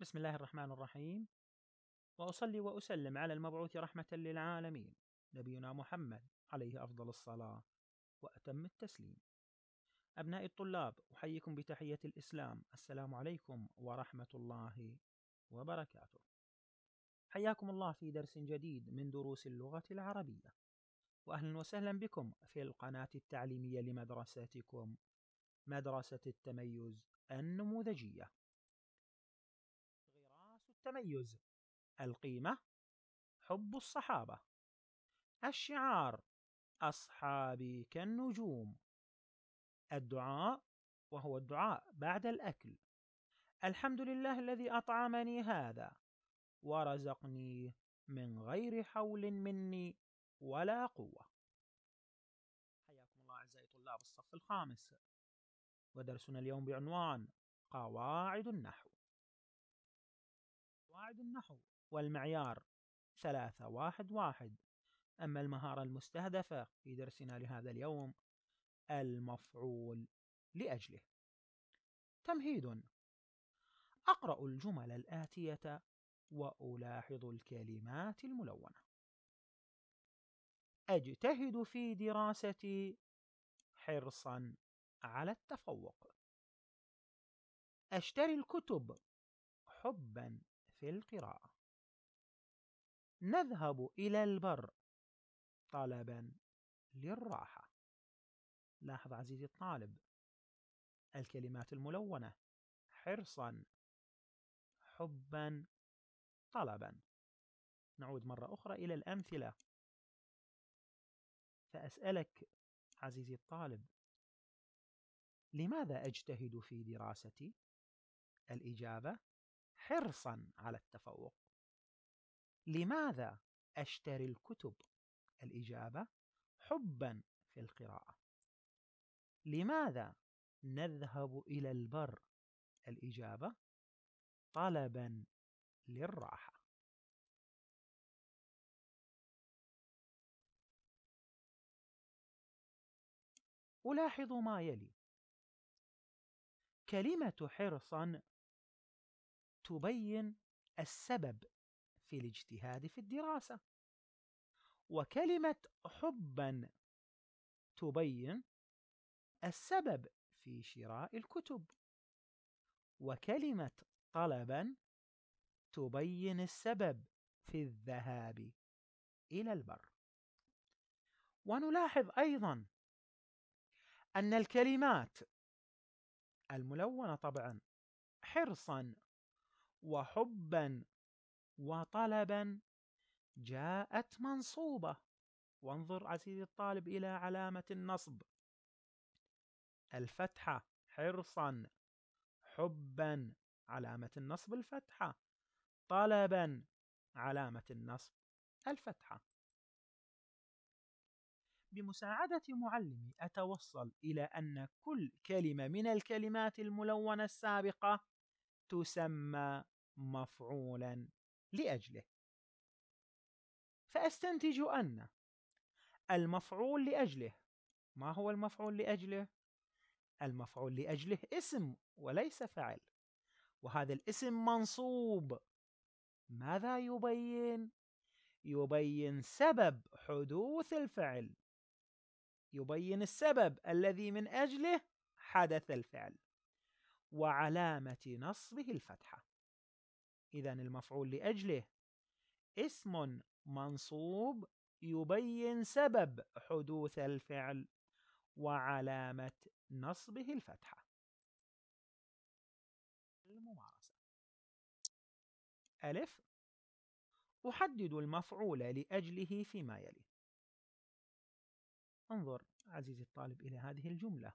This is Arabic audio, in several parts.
بسم الله الرحمن الرحيم واصلي واسلم على المبعوث رحمه للعالمين نبينا محمد عليه افضل الصلاه واتم التسليم ابناء الطلاب احييكم بتحيه الاسلام السلام عليكم ورحمه الله وبركاته حياكم الله في درس جديد من دروس اللغه العربيه واهلا وسهلا بكم في القناه التعليميه لمدرستكم مدرسه التميز النموذجيه التميز القيمة حب الصحابة الشعار أصحابي كالنجوم الدعاء وهو الدعاء بعد الأكل الحمد لله الذي أطعمني هذا ورزقني من غير حول مني ولا قوة حياكم الله أعزائي طلاب الصف الخامس ودرسنا اليوم بعنوان قواعد النحو قواعد النحو والمعيار ثلاثة واحد واحد أما المهارة المستهدفة في درسنا لهذا اليوم المفعول لأجله تمهيد أقرأ الجمل الآتية وألاحظ الكلمات الملونة أجتهد في دراستي حرصا على التفوق أشتري الكتب حبا في القراءة نذهب إلى البر طلبا للراحة لاحظ عزيزي الطالب الكلمات الملونة حرصا حبا طلبا نعود مرة أخرى إلى الأمثلة فأسألك عزيزي الطالب لماذا أجتهد في دراستي؟ الإجابة حرصا على التفوق لماذا اشتري الكتب الاجابه حبا في القراءه لماذا نذهب الى البر الاجابه طلبا للراحه ألاحظ ما يلي كلمة حرصا تبين السبب في الاجتهاد في الدراسة وكلمة حبا تبين السبب في شراء الكتب وكلمة طلبا تبين السبب في الذهاب إلى البر ونلاحظ أيضا أن الكلمات الملونة طبعا حرصا وحبا وطلبا جاءت منصوبة وانظر عزيزي الطالب إلى علامة النصب الفتحة حرصا حبا علامة النصب الفتحة طلبا علامة النصب الفتحة بمساعدة معلمي أتوصل إلى أن كل كلمة من الكلمات الملونة السابقة تسمى مفعولا لأجله فأستنتج أن المفعول لأجله ما هو المفعول لأجله؟ المفعول لأجله اسم وليس فعل وهذا الاسم منصوب ماذا يبين؟ يبين سبب حدوث الفعل يبين السبب الذي من أجله حدث الفعل وعلامة نصبه الفتحة إذا المفعول لأجله اسم منصوب يبين سبب حدوث الفعل وعلامة نصبه الفتحة الممارسة ألف أحدد المفعول لأجله فيما يلي انظر عزيزي الطالب إلى هذه الجملة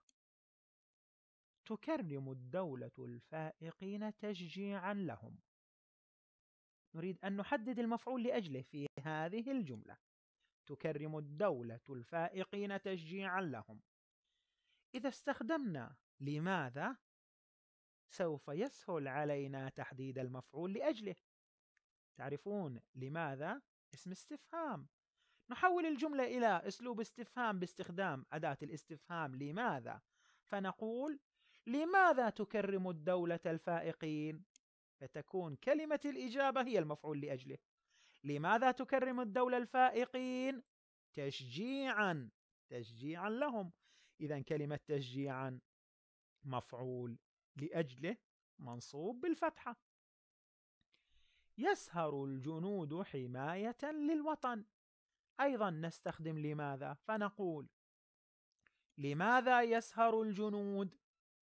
تكرم الدولة الفائقين تشجيعا لهم نريد أن نحدد المفعول لأجله في هذه الجملة تكرم الدولة الفائقين تشجيعا لهم إذا استخدمنا لماذا سوف يسهل علينا تحديد المفعول لأجله تعرفون لماذا اسم استفهام نحول الجملة إلى أسلوب استفهام باستخدام أداة الاستفهام لماذا فنقول لماذا تكرم الدولة الفائقين؟ فتكون كلمة الإجابة هي المفعول لأجله لماذا تكرم الدولة الفائقين؟ تشجيعا تشجيعا لهم إذا كلمة تشجيعا مفعول لأجله منصوب بالفتحة يسهر الجنود حماية للوطن أيضا نستخدم لماذا فنقول لماذا يسهر الجنود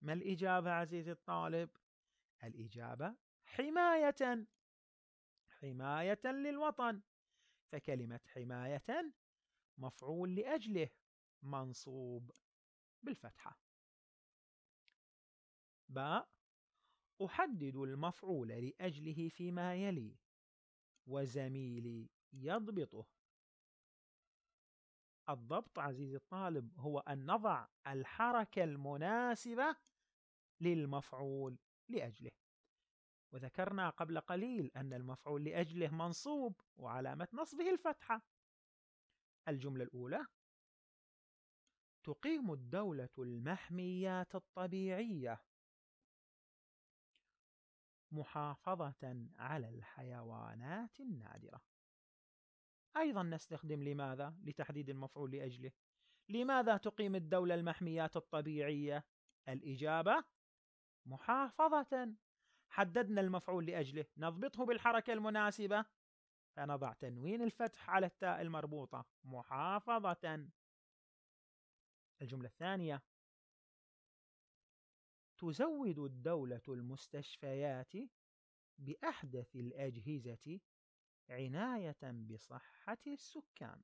ما الإجابة عزيزي الطالب؟ الإجابة حماية حماية للوطن فكلمة حماية مفعول لأجله منصوب بالفتحة باء أحدد المفعول لأجله فيما يلي وزميلي يضبطه الضبط عزيزي الطالب هو أن نضع الحركة المناسبة للمفعول لأجله وذكرنا قبل قليل أن المفعول لأجله منصوب وعلامة نصبه الفتحة الجملة الأولى تقيم الدولة المحميات الطبيعية محافظة على الحيوانات النادرة أيضا نستخدم لماذا لتحديد المفعول لأجله لماذا تقيم الدولة المحميات الطبيعية؟ الإجابة محافظة حددنا المفعول لأجله نضبطه بالحركة المناسبة فنضع تنوين الفتح على التاء المربوطة محافظة الجملة الثانية تزود الدولة المستشفيات بأحدث الأجهزة عناية بصحة السكان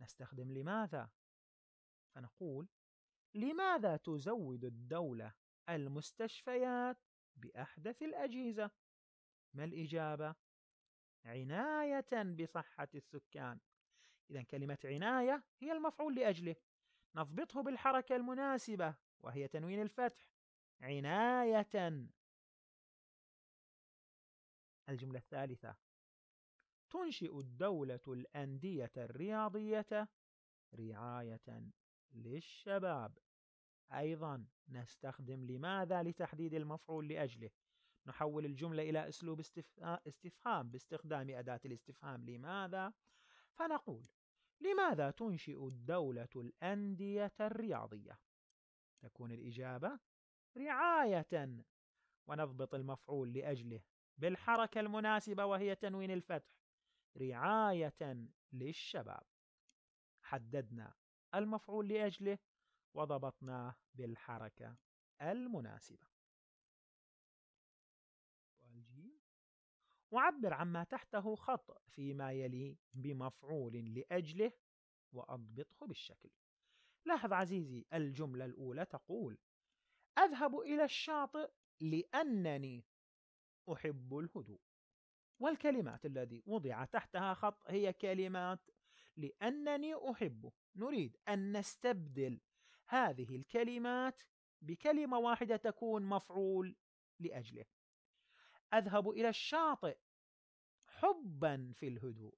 نستخدم لماذا؟ فنقول لماذا تزود الدولة المستشفيات بأحدث الأجهزة ما الإجابة؟ عناية بصحة السكان إذا كلمة عناية هي المفعول لأجله نضبطه بالحركة المناسبة وهي تنوين الفتح عناية الجملة الثالثة تنشئ الدولة الأندية الرياضية رعاية للشباب أيضا نستخدم لماذا لتحديد المفعول لأجله نحول الجملة إلى أسلوب استفهام باستخدام أداة الاستفهام لماذا فنقول لماذا تنشئ الدولة الأندية الرياضية تكون الإجابة رعاية ونضبط المفعول لأجله بالحركة المناسبة وهي تنوين الفتح رعاية للشباب حددنا المفعول لأجله وضبطناه بالحركة المناسبة أعبر عما تحته خط فيما يلي بمفعول لأجله وأضبطه بالشكل لاحظ عزيزي الجملة الأولى تقول أذهب إلى الشاطئ لأنني أحب الهدوء والكلمات التي وضع تحتها خط هي كلمات لأنني أحبه نريد أن نستبدل هذه الكلمات بكلمة واحدة تكون مفعول لأجله أذهب إلى الشاطئ حبا في الهدوء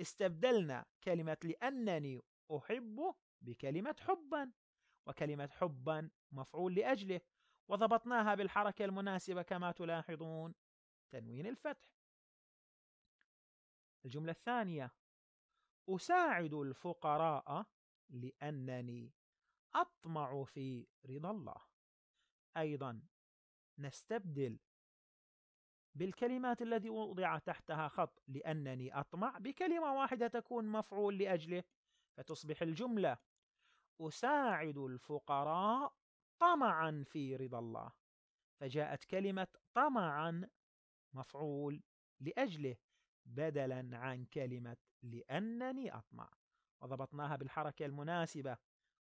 استبدلنا كلمة لأنني أحبه بكلمة حبا وكلمة حبا مفعول لأجله وضبطناها بالحركة المناسبة كما تلاحظون تنوين الفتح الجملة الثانية أساعد الفقراء لأنني أطمع في رضا الله أيضا نستبدل بالكلمات التي وضع تحتها خط لأنني أطمع بكلمة واحدة تكون مفعول لأجله فتصبح الجملة أساعد الفقراء طمعا في رضا الله فجاءت كلمة طمعا مفعول لأجله بدلا عن كلمة لأنني أطمع وضبطناها بالحركة المناسبة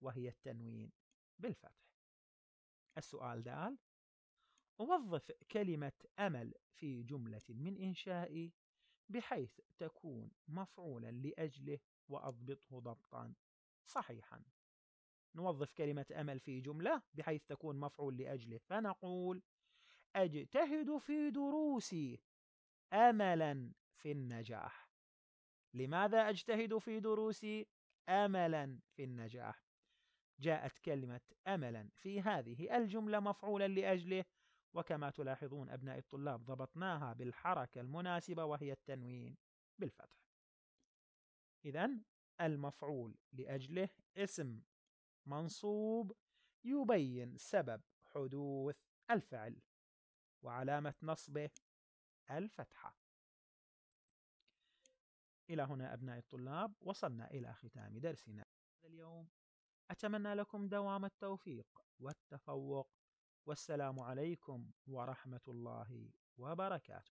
وهي التنوين بالفتح السؤال دال وظف كلمة أمل في جملة من إنشائي بحيث تكون مفعولا لأجله وأضبطه ضبطا صحيحا نوظف كلمة أمل في جملة بحيث تكون مفعول لأجله فنقول أجتهد في دروسي أملا في النجاح لماذا أجتهد في دروسي أملا في النجاح جاءت كلمة أملا في هذه الجملة مفعولا لأجله وكما تلاحظون أبناء الطلاب ضبطناها بالحركة المناسبة وهي التنوين بالفتح إذا المفعول لأجله اسم منصوب يبين سبب حدوث الفعل وعلامة نصبه الفتحة إلى هنا أبناء الطلاب وصلنا إلى ختام درسنا اليوم أتمنى لكم دوام التوفيق والتفوق والسلام عليكم ورحمة الله وبركاته